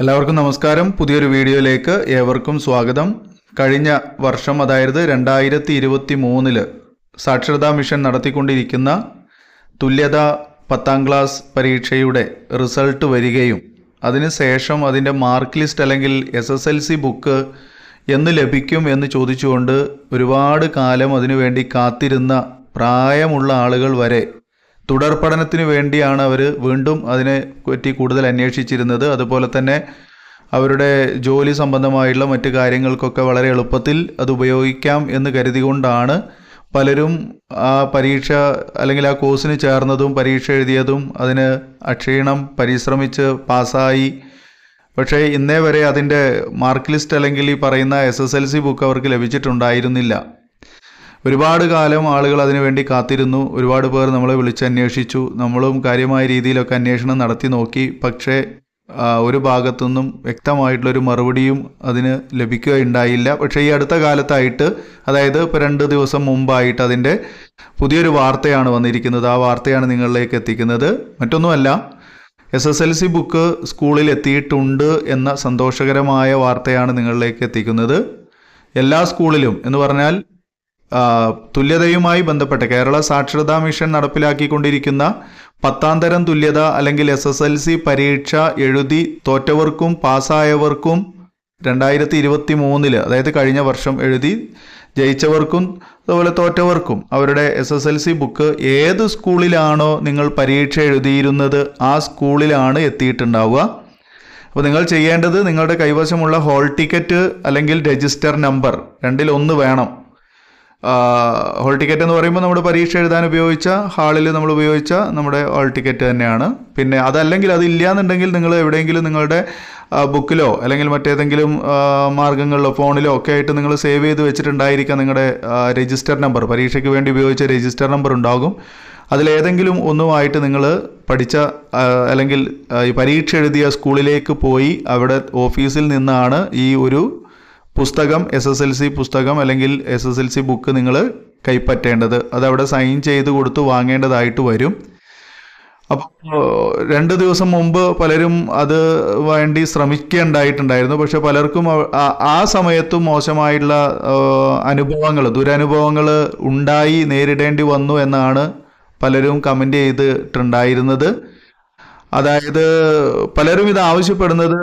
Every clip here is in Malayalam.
എല്ലാവർക്കും നമസ്കാരം പുതിയൊരു വീഡിയോയിലേക്ക് ഏവർക്കും സ്വാഗതം കഴിഞ്ഞ വർഷം അതായത് രണ്ടായിരത്തി ഇരുപത്തി മൂന്നില് സാക്ഷരതാ മിഷൻ നടത്തിക്കൊണ്ടിരിക്കുന്ന തുല്യതാ പത്താം ക്ലാസ് പരീക്ഷയുടെ റിസൾട്ട് വരികയും അതിനുശേഷം അതിൻ്റെ മാർക്ക് ലിസ്റ്റ് അല്ലെങ്കിൽ S S L C book എന്ന് ലഭിക്കും എന്ന് ചോദിച്ചുകൊണ്ട് ഒരുപാട് കാലം അതിനുവേണ്ടി കാത്തിരുന്ന പ്രായമുള്ള ആളുകൾ വരെ തുടർ പഠനത്തിന് വേണ്ടിയാണ് അവർ വീണ്ടും അതിനെ പറ്റി കൂടുതൽ അന്വേഷിച്ചിരുന്നത് അതുപോലെ തന്നെ അവരുടെ ജോലി സംബന്ധമായുള്ള മറ്റു കാര്യങ്ങൾക്കൊക്കെ വളരെ എളുപ്പത്തിൽ അത് ഉപയോഗിക്കാം എന്ന് കരുതികൊണ്ടാണ് പലരും ആ പരീക്ഷ അല്ലെങ്കിൽ ആ കോഴ്സിന് ചേർന്നതും പരീക്ഷ എഴുതിയതും അതിന് അക്ഷീണം പരിശ്രമിച്ച് പാസ്സായി പക്ഷേ ഇന്നേ വരെ അതിൻ്റെ മാർക്ക് ലിസ്റ്റ് അല്ലെങ്കിൽ ഈ പറയുന്ന S S L C book അവർക്ക് ലഭിച്ചിട്ടുണ്ടായിരുന്നില്ല ഒരുപാട് കാലം ആളുകൾ അതിനുവേണ്ടി കാത്തിരുന്നു ഒരുപാട് പേർ നമ്മളെ അന്വേഷിച്ചു നമ്മളും കാര്യമായ രീതിയിലൊക്കെ അന്വേഷണം നടത്തി നോക്കി പക്ഷേ ഒരു ഭാഗത്തുനിന്നും വ്യക്തമായിട്ടുള്ളൊരു മറുപടിയും അതിന് ലഭിക്കുകയുണ്ടായില്ല പക്ഷേ ഈ അടുത്ത കാലത്തായിട്ട് അതായത് ഇപ്പോൾ രണ്ട് ദിവസം മുമ്പായിട്ട് അതിൻ്റെ പുതിയൊരു വാർത്തയാണ് വന്നിരിക്കുന്നത് ആ വാർത്തയാണ് നിങ്ങളിലേക്ക് എത്തിക്കുന്നത് മറ്റൊന്നുമല്ല S S L C book സ്കൂളിൽ എത്തിയിട്ടുണ്ട് എന്ന സന്തോഷകരമായ വാർത്തയാണ് നിങ്ങളിലേക്ക് എത്തിക്കുന്നത് എല്ലാ സ്കൂളിലും എന്ന് പറഞ്ഞാൽ തുല്യതയുമായി ബന്ധപ്പെട്ട് കേരള സാക്ഷരതാ മിഷൻ നടപ്പിലാക്കിക്കൊണ്ടിരിക്കുന്ന പത്താം തരം തുല്യത അല്ലെങ്കിൽ എസ് എസ് എൽ സി പരീക്ഷ എഴുതി തോറ്റവർക്കും പാസ്സായവർക്കും രണ്ടായിരത്തി ഇരുപത്തി മൂന്നില് അതായത് കഴിഞ്ഞ വർഷം എഴുതി ജയിച്ചവർക്കും അതുപോലെ തോറ്റവർക്കും അവരുടെ S S L C book ഏത് സ്കൂളിലാണോ നിങ്ങൾ പരീക്ഷ എഴുതിയിരുന്നത് ആ സ്കൂളിലാണ് എത്തിയിട്ടുണ്ടാവുക അപ്പോൾ നിങ്ങൾ ചെയ്യേണ്ടത് നിങ്ങളുടെ കൈവശമുള്ള ഹോൾ ടിക്കറ്റ് അല്ലെങ്കിൽ രജിസ്റ്റർ നമ്പർ രണ്ടിൽ ഒന്ന് വേണം ഹോൾ ടിക്കറ്റ് എന്ന് പറയുമ്പോൾ നമ്മുടെ പരീക്ഷ എഴുതാൻ ഉപയോഗിച്ച ഹാളിൽ നമ്മൾ ഉപയോഗിച്ച നമ്മുടെ ഹോൾ ടിക്കറ്റ് തന്നെയാണ് പിന്നെ അതല്ലെങ്കിൽ അത് ഇല്ലയെന്നുണ്ടെങ്കിൽ നിങ്ങൾ എവിടെയെങ്കിലും നിങ്ങളുടെ ബുക്കിലോ അല്ലെങ്കിൽ മറ്റേതെങ്കിലും മാർഗങ്ങളിലോ ഫോണിലോ ഒക്കെ ആയിട്ട് നിങ്ങൾ സേവ് ചെയ്ത് വെച്ചിട്ടുണ്ടായിരിക്കാം നിങ്ങളുടെ രജിസ്റ്റർ നമ്പർ പരീക്ഷയ്ക്ക് വേണ്ടി ഉപയോഗിച്ച രജിസ്റ്റർ നമ്പർ ഉണ്ടാകും അതിലേതെങ്കിലും ഒന്നുമായിട്ട് നിങ്ങൾ പഠിച്ച അല്ലെങ്കിൽ ഈ പരീക്ഷ എഴുതിയ സ്കൂളിലേക്ക് പോയി അവിടെ ഓഫീസിൽ നിന്നാണ് ഈ ഒരു പുസ്തകം എസ് എസ് എൽ സി പുസ്തകം അല്ലെങ്കിൽ S S L C book നിങ്ങൾ കൈപ്പറ്റേണ്ടത് അതവിടെ സൈൻ ചെയ്ത് കൊടുത്ത് വാങ്ങേണ്ടതായിട്ട് വരും അപ്പോൾ രണ്ട് ദിവസം മുമ്പ് പലരും അത് വേണ്ടി ശ്രമിക്കേണ്ടായിട്ടുണ്ടായിരുന്നു പക്ഷെ പലർക്കും ആ സമയത്തും മോശമായിട്ടുള്ള അനുഭവങ്ങൾ ദുരനുഭവങ്ങൾ ഉണ്ടായി നേരിടേണ്ടി വന്നു എന്നാണ് പലരും കമൻ്റ് ചെയ്തിട്ടുണ്ടായിരുന്നത് അതായത് പലരും ഇത് ആവശ്യപ്പെടുന്നത്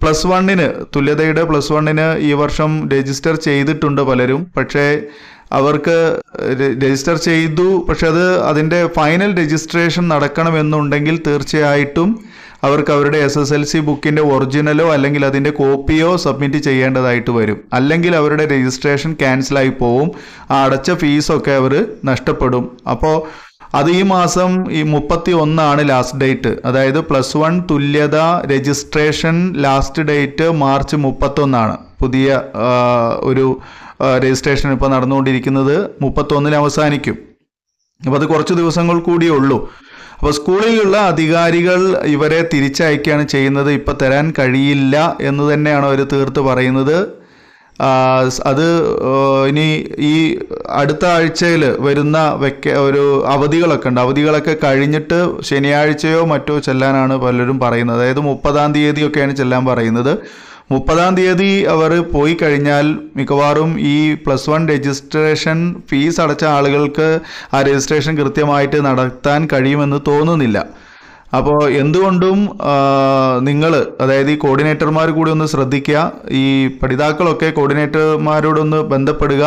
പ്ലസ് വണ്ണിന് തുല്യതയുടെ പ്ലസ് വണ്ണിന് ഈ വർഷം രജിസ്റ്റർ ചെയ്തിട്ടുണ്ട് പലരും പക്ഷേ അവർക്ക് രജിസ്റ്റർ ചെയ്തു പക്ഷെ അത് അതിൻ്റെ ഫൈനൽ രജിസ്ട്രേഷൻ നടക്കണമെന്നുണ്ടെങ്കിൽ തീർച്ചയായിട്ടും അവർക്ക് അവരുടെ എസ് എസ് എൽ സി ബുക്കിൻ്റെ ഒറിജിനലോ അല്ലെങ്കിൽ അതിൻ്റെ കോപ്പിയോ സബ്മിറ്റ് ചെയ്യേണ്ടതായിട്ട് വരും അല്ലെങ്കിൽ അവരുടെ രജിസ്ട്രേഷൻ ക്യാൻസലായി പോവും ആ അടച്ച ഫീസൊക്കെ അവർ നഷ്ടപ്പെടും അപ്പോൾ അത് ഈ മാസം ഈ മുപ്പത്തി ഒന്നാണ് ലാസ്റ്റ് ഡേറ്റ് അതായത് പ്ലസ് വൺ തുല്യത രജിസ്ട്രേഷൻ ലാസ്റ്റ് ഡേറ്റ് മാർച്ച് മുപ്പത്തൊന്നാണ് പുതിയ ഒരു രജിസ്ട്രേഷൻ ഇപ്പോൾ നടന്നുകൊണ്ടിരിക്കുന്നത് മുപ്പത്തൊന്നിൽ അവസാനിക്കും അപ്പോൾ അത് കുറച്ച് ദിവസങ്ങൾ കൂടിയേ ഉള്ളൂ അപ്പോൾ സ്കൂളിലുള്ള അധികാരികൾ ഇവരെ തിരിച്ചയക്കുകയാണ് ചെയ്യുന്നത് ഇപ്പോൾ തരാൻ കഴിയില്ല എന്ന് തന്നെയാണ് അവർ തീർത്ത് പറയുന്നത് അത് ഇനി ഈ അടുത്ത ആഴ്ചയിൽ വരുന്ന വെക്ക ഒരു അവധികളൊക്കെ ഉണ്ട് അവധികളൊക്കെ കഴിഞ്ഞിട്ട് ശനിയാഴ്ചയോ മറ്റോ ചെല്ലാനാണ് പലരും പറയുന്നത് അതായത് മുപ്പതാം തീയതിയൊക്കെയാണ് ചെല്ലാൻ പറയുന്നത് മുപ്പതാം തീയതി അവർ പോയി കഴിഞ്ഞാൽ മിക്കവാറും ഈ പ്ലസ് വൺ രജിസ്ട്രേഷൻ ഫീസ് അടച്ച ആളുകൾക്ക് ആ രജിസ്ട്രേഷൻ കൃത്യമായിട്ട് നടത്താൻ കഴിയുമെന്ന് തോന്നുന്നില്ല അപ്പോൾ എന്തുകൊണ്ടും നിങ്ങൾ അതായത് ഈ കോർഡിനേറ്റർമാർ കൂടി ഒന്ന് ശ്രദ്ധിക്കുക ഈ പഠിതാക്കളൊക്കെ കോർഡിനേറ്റർമാരോടൊന്ന് ബന്ധപ്പെടുക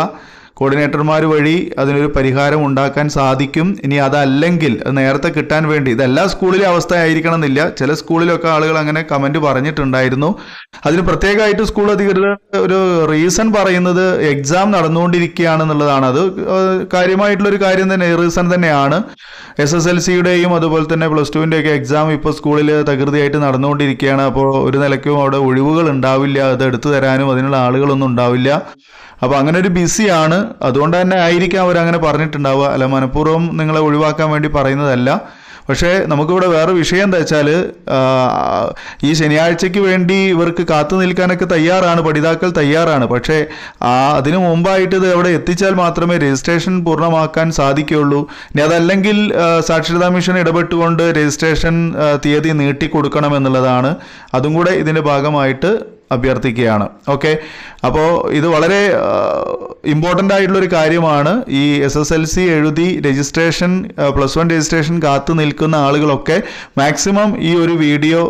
കോർഡിനേറ്റർമാർ വഴി അതിനൊരു പരിഹാരം ഉണ്ടാക്കാൻ സാധിക്കും ഇനി അതല്ലെങ്കിൽ നേരത്തെ കിട്ടാൻ വേണ്ടി ഇതെല്ലാ സ്കൂളിലെ അവസ്ഥ ആയിരിക്കണം എന്നില്ല ചില സ്കൂളിലൊക്കെ ആളുകൾ അങ്ങനെ കമന്റ് പറഞ്ഞിട്ടുണ്ടായിരുന്നു അതിന് പ്രത്യേകമായിട്ട് സ്കൂൾ അധികൃതർ ഒരു റീസൺ പറയുന്നത് എക്സാം നടന്നുകൊണ്ടിരിക്കുകയാണ് എന്നുള്ളതാണ് അത് കാര്യമായിട്ടുള്ള ഒരു കാര്യം തന്നെ റീസൺ തന്നെയാണ് എസ് എസ് എൽ സിയുടെയും അതുപോലെ തന്നെ പ്ലസ് ടുവിൻ്റെ ഒക്കെ എക്സാം ഇപ്പോൾ സ്കൂളിൽ തകൃതിയായിട്ട് നടന്നുകൊണ്ടിരിക്കുകയാണ് അപ്പോൾ ഒരു നിലയ്ക്കും അവിടെ ഒഴിവുകൾ ഉണ്ടാവില്ല അത് എടുത്തു തരാനും അതിനുള്ള ആളുകളൊന്നും ഉണ്ടാവില്ല അപ്പോൾ അങ്ങനെ ഒരു ബിസിയാണ് അതുകൊണ്ട് തന്നെ ആയിരിക്കാം അങ്ങനെ പറഞ്ഞിട്ടുണ്ടാവുക അല്ല മനഃപൂർവ്വം നിങ്ങളെ ഒഴിവാക്കാൻ വേണ്ടി പറയുന്നതല്ല പക്ഷേ നമുക്കിവിടെ വേറെ വിഷയം എന്താ വെച്ചാൽ ഈ ശനിയാഴ്ചയ്ക്ക് വേണ്ടി ഇവർക്ക് കാത്തു നിൽക്കാനൊക്കെ തയ്യാറാണ് പഠിതാക്കൾ തയ്യാറാണ് പക്ഷേ അതിനു മുമ്പായിട്ട് ഇത് അവിടെ എത്തിച്ചാൽ മാത്രമേ രജിസ്ട്രേഷൻ പൂർണ്ണമാക്കാൻ സാധിക്കുകയുള്ളൂ ഇനി അതല്ലെങ്കിൽ സാക്ഷരതാ മിഷൻ ഇടപെട്ടുകൊണ്ട് രജിസ്ട്രേഷൻ തീയതി നീട്ടിക്കൊടുക്കണം എന്നുള്ളതാണ് അതും കൂടെ ഇതിൻ്റെ ഭാഗമായിട്ട് അഭ്യർത്ഥിക്കുകയാണ് ഓക്കെ അപ്പോൾ ഇത് വളരെ ഇമ്പോർട്ടൻ്റ് ആയിട്ടുള്ളൊരു കാര്യമാണ് ഈ എസ് എസ് എൽ സി എഴുതി രജിസ്ട്രേഷൻ പ്ലസ് വൺ രജിസ്ട്രേഷൻ കാത്തു നിൽക്കുന്ന ആളുകളൊക്കെ മാക്സിമം ഈ ഒരു വീഡിയോ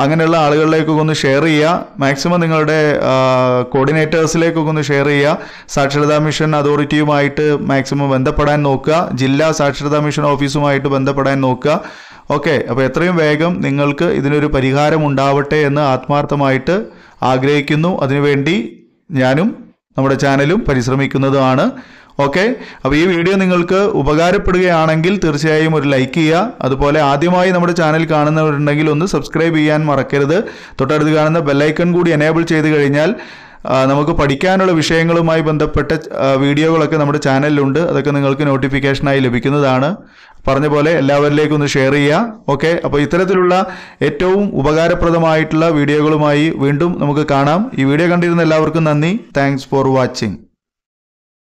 അങ്ങനെയുള്ള ആളുകളിലേക്കൊക്കെ ഒന്ന് ഷെയർ ചെയ്യുക മാക്സിമം നിങ്ങളുടെ കോർഡിനേറ്റേഴ്സിലേക്കൊക്കെ ഒന്ന് ഷെയർ ചെയ്യുക സാക്ഷരതാ മിഷൻ അതോറിറ്റിയുമായിട്ട് മാക്സിമം ബന്ധപ്പെടാൻ നോക്കുക ജില്ലാ സാക്ഷരതാ മിഷൻ ഓഫീസുമായിട്ട് ബന്ധപ്പെടാൻ നോക്കുക ഓക്കെ അപ്പോൾ എത്രയും വേഗം നിങ്ങൾക്ക് ഇതിനൊരു പരിഹാരം ഉണ്ടാവട്ടെ എന്ന് ആത്മാർത്ഥമായിട്ട് ആഗ്രഹിക്കുന്നു അതിനുവേണ്ടി ഞാനും നമ്മുടെ ചാനലും പരിശ്രമിക്കുന്നതുമാണ് ഓക്കെ അപ്പോൾ ഈ വീഡിയോ നിങ്ങൾക്ക് ഉപകാരപ്പെടുകയാണെങ്കിൽ തീർച്ചയായും ഒരു ലൈക്ക് ചെയ്യുക അതുപോലെ ആദ്യമായി നമ്മുടെ ചാനൽ കാണുന്നവരുണ്ടെങ്കിൽ ഒന്ന് സബ്സ്ക്രൈബ് ചെയ്യാൻ മറക്കരുത് തൊട്ടടുത്ത് കാണുന്ന ബെല്ലൈക്കൺ കൂടി എനേബിൾ ചെയ്ത് കഴിഞ്ഞാൽ നമുക്ക് പഠിക്കാനുള്ള വിഷയങ്ങളുമായി ബന്ധപ്പെട്ട വീഡിയോകളൊക്കെ നമ്മുടെ ചാനലിലുണ്ട് അതൊക്കെ നിങ്ങൾക്ക് നോട്ടിഫിക്കേഷനായി ലഭിക്കുന്നതാണ് പറഞ്ഞ പോലെ എല്ലാവരിലേക്കും ഒന്ന് ഷെയർ ചെയ്യുക ഓക്കെ അപ്പോൾ ഇത്തരത്തിലുള്ള ഏറ്റവും ഉപകാരപ്രദമായിട്ടുള്ള വീഡിയോകളുമായി വീണ്ടും നമുക്ക് കാണാം ഈ വീഡിയോ കണ്ടിരുന്ന എല്ലാവർക്കും നന്ദി താങ്ക്സ് ഫോർ വാച്ചിങ്